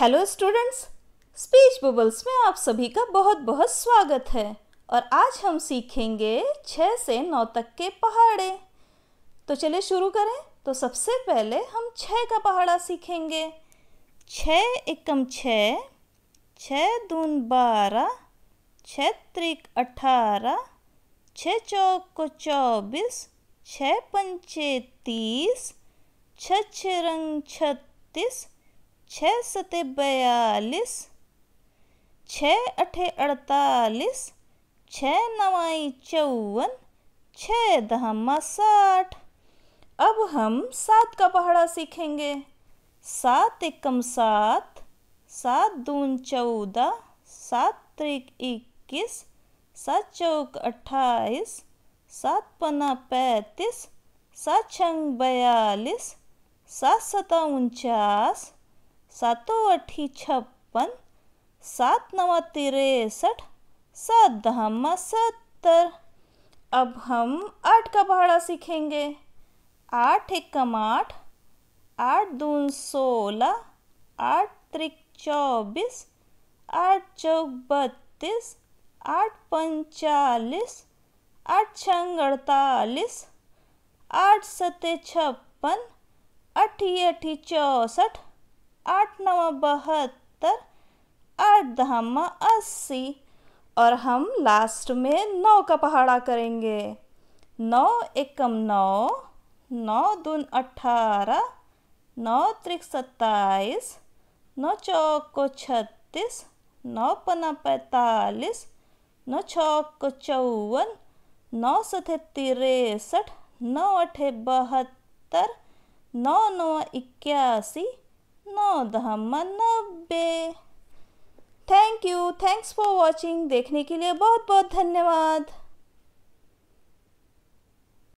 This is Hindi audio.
हेलो स्टूडेंट्स स्पीच बबल्स में आप सभी का बहुत बहुत स्वागत है और आज हम सीखेंगे छः से नौ तक के पहाड़े तो चलिए शुरू करें तो सबसे पहले हम छः का पहाड़ा सीखेंगे छ एकम छ छः दून बारह छ त्रिक अठारह छ चौक चौबीस छ पंचे तीस छ रंग छत्तीस छः सत बयालीस छः अठे अड़तालीस छः नवाई चौवन छः दहमा साठ अब हम सात का पहाड़ा सीखेंगे सात एकम सात सात दून चौदह सात त्रिक इक्कीस सात चौक अट्ठाईस सात पना पैंतीस सात छंग बयालीस सात सता उनचास सातों अठी छप्पन सात नवा तिरसठ सात दहमा सत्तर अब हम आठ का भाड़ा सीखेंगे आठ एकम आठ आठ दून सोलह आठ त्रिक चौबीस आठ चौक बत्तीस आठ पंचालीस आठ छंग अड़तालीस आठ सत्य छप्पन अठी अठी चौंसठ आठ नव बहत्तर आठ दहमा अस्सी और हम लास्ट में नौ का पहाड़ा करेंगे नौ एकम नौ नौ दून अठारह नौ त्रिक सत्ताईस नौ चौको छत्तीस नौ पना पैंतालीस नौ छौको चौवन नौ सतह तिरसठ नौ अठे बहत्तर नौ नौ इक्यासी नौ दहमा नब्बे thank you thanks for watching देखने के लिए बहुत बहुत धन्यवाद